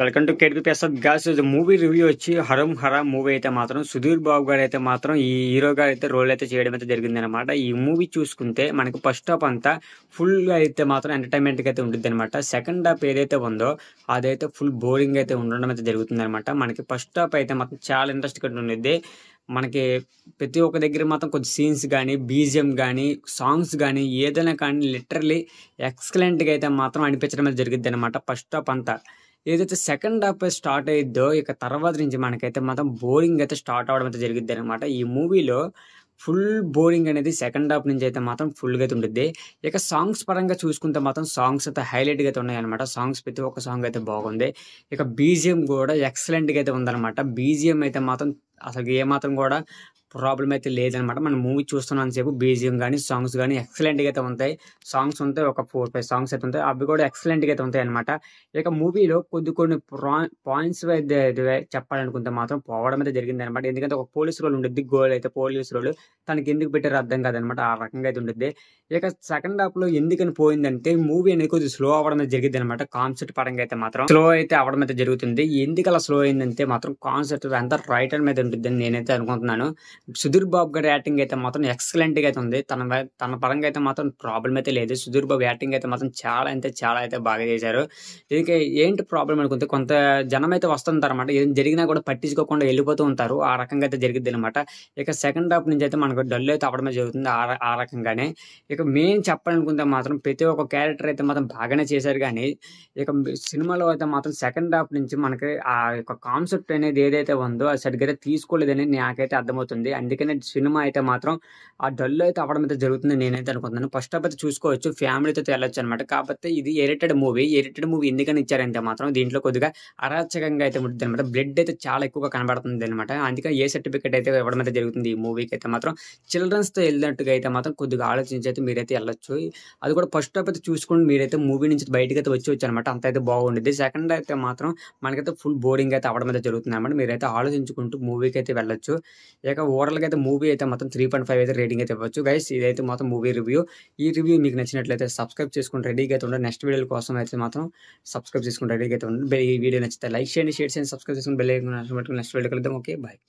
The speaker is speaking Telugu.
వెల్కమ్ టు కేట్ ప్రసాద్ గ్యాస్ మూవీ రివ్యూ వచ్చి హరం హరా మూవీ అయితే మాత్రం సుధీర్ బాబు గారు అయితే మాత్రం ఈ హీరో గారు అయితే రోల్ అయితే చేయడం అయితే జరిగింది అనమాట ఈ మూవీ చూసుకుంటే మనకు ఫస్ట్ హాఫ్ అంతా ఫుల్ అయితే మాత్రం ఎంటర్టైన్మెంట్ అయితే ఉంటుంది అనమాట సెకండ్ హాఫ్ ఏదైతే ఉందో అదైతే ఫుల్ బోరింగ్ అయితే ఉండడం అయితే జరుగుతుంది అనమాట మనకి ఫస్ట్ హాఫ్ అయితే మాత్రం చాలా ఇంట్రెస్ట్గా ఉంటుంది మనకి ప్రతి ఒక్క దగ్గర మాత్రం కొంచెం సీన్స్ కానీ బీజిఎం కానీ సాంగ్స్ కానీ ఏదైనా కానీ లిటరలీ ఎక్సలెంట్గా అయితే మాత్రం అనిపించడం అయితే జరిగింది అనమాట ఫస్ట్ హాఫ్ అంతా ఏదైతే సెకండ్ హాఫ్ స్టార్ట్ అయ్యిద్దో ఇక తర్వాత నుంచి మనకైతే మాత్రం బోరింగ్ అయితే స్టార్ట్ అవడం అయితే జరిగింది అనమాట ఈ మూవీలో ఫుల్ బోరింగ్ అనేది సెకండ్ హాఫ్ నుంచి అయితే మాత్రం ఫుల్గా అయితే ఉంటుంది ఇక సాంగ్స్ పరంగా చూసుకుంటే మాత్రం సాంగ్స్ అయితే హైలైట్గా అయితే ఉన్నాయన్నమాట సాంగ్స్ ప్రతి ఒక్క సాంగ్ అయితే బాగుంది ఇక బీజిఎం కూడా ఎక్సలెంట్గా అయితే ఉందన్నమాట బీజిఎం అయితే మాత్రం అసలు ఏమాత్రం కూడా ప్రాబ్లం అయితే లేదనమాట మనం మూవీ చూస్తున్నాం సేపు బీజియం కానీ సాంగ్స్ కానీ ఎక్సలెంట్గా అయితే ఉంటాయి సాంగ్స్ ఉంటాయి ఒక ఫోర్ ఫైవ్ సాంగ్స్ అయితే ఉంటాయి అవి కూడా ఎక్సలెంట్గా అయితే ఉంటాయి అనమాట ఇక మూవీలో కొద్ది కొన్ని పాయింట్స్ చెప్పాలనుకుంటే మాత్రం పోవడం అయితే జరిగింది అనమాట ఎందుకంటే ఒక పోలీస్ రోడ్ ఉండేది గోల్ అయితే పోలీస్ రోడ్ తనకి ఎందుకు పెట్టారో అర్థం కాదనమాట ఆ రకంగా అయితే ఉండేది ఇక సెకండ్ హాఫ్ లో ఎందుకని పోయిందంటే మూవీ అనేది కొద్దిగా స్లో అవ్వడం జరిగింది అనమాట కాన్సెప్ట్ పరంగా అయితే మాత్రం స్లో అయితే అవ్వడం అయితే జరుగుతుంది ఎందుకు అలా స్లో అయిందంటే మాత్రం కాన్సెప్ట్ అంతా రైటర్ మీద ఉంటుందని నేనైతే అనుకుంటున్నాను సుధీర్ బాబు గారి యాక్టింగ్ అయితే మాత్రం ఎక్సలెంట్ గా అయితే ఉంది తన తన పరంగా అయితే మాత్రం ప్రాబ్లం అయితే లేదు సుధీర్ బాబు యాక్టింగ్ అయితే మాత్రం చాలా అయితే చాలా అయితే బాగా చేశారు దీనికి ఏంటి ప్రాబ్లం అనుకుంటే కొంత జనం అయితే వస్తుంటారు అనమాట ఏం జరిగినా కూడా పట్టించుకోకుండా వెళ్ళిపోతూ ఉంటారు ఆ రకంగా అయితే జరిగింది అనమాట ఇక సెకండ్ హాఫ్ నుంచి అయితే మనకు డల్ అయితే అవడమే జరుగుతుంది ఆ రకంగానే ఇక ఇక మెయిన్ చెప్పాలనుకుంటే మాత్రం ప్రతి ఒక్క క్యారెక్టర్ అయితే మాత్రం బాగానే చేశారు కానీ ఇక సినిమాలో అయితే మాత్రం సెకండ్ హాఫ్ నుంచి మనకి ఆ యొక్క కాన్సెప్ట్ అనేది ఏదైతే ఉందో అది సరిగ్గా తీసుకోలేదని నాకైతే అర్థమవుతుంది అందుకనే సినిమా అయితే మాత్రం ఆ డల్ అయితే అవ్వడం అయితే జరుగుతుంది నేనైతే అనుకుంటున్నాను ఫస్ట్ ఆఫ్ అయితే చూసుకోవచ్చు ఫ్యామిలీతో వెళ్ళొచ్చు అనమాట కాకపోతే ఇది ఎరిటెడ్ మూవీ ఎరిటెడ్ మూవీ ఎందుకని ఇచ్చారంటే మాత్రం దీంట్లో కొద్దిగా అరాచకంగా అయితే ఉంటుంది అనమాట బ్లడ్ అయితే చాలా ఎక్కువగా కనబడుతుంది అనమాట అందుకే ఏ సర్టిఫికేట్ అయితే ఇవ్వడం అయితే జరుగుతుంది ఈ మూవీకి అయితే మాత్రం చిల్డ్రన్స్తో వెళ్ళినట్టుగా అయితే మాత్రం కొద్దిగా ఆలోచించి అయితే మీరైతే వెళ్ళొచ్చు అది కూడా ఫస్ట్ అయితే చూసుకుని మీరైతే మూవీ నుంచి బయటకు అయితే వచ్చి అనమాట అంత అయితే బాగుండేది సెకండ్ అయితే మాత్రం మనకైతే ఫుల్ బోరింగ్ అయితే అవడం అయితే జరుగుతుంది అనమాట మీరైతే ఆలోచించుకుంటూ మూవీకి అయితే వెళ్ళొచ్చు ఇక ఓవరాల్గా అయితే మూవీ అయితే మొత్తం త్రీ పాయింట్ ఫైవ్ అయితే రేటింగ్ అయితే ఇవ్వచ్చు గైస్ ఇదైతే మొత్తం మూవీ రివ్యూ ఈ రివ్యూ మీకు నచ్చినట్లయితే సబ్స్క్రైబ్ చేసుకుని రెడీగా అయితే ఉండండి నెక్స్ట్ వీడియో కోసం అయితే మాత్రం సబ్స్క్రైబ్ చేసుకుని రెడీగా అయితే ఉండండి ఈ వీడియో నచ్చితే లైక్ చేయండి షేర్ చేయండి సబ్స్క్రైబ్ చేసుకుని బెల్ నెక్స్ట్ వీడియో కలుద్దాం ఓకే బాయ్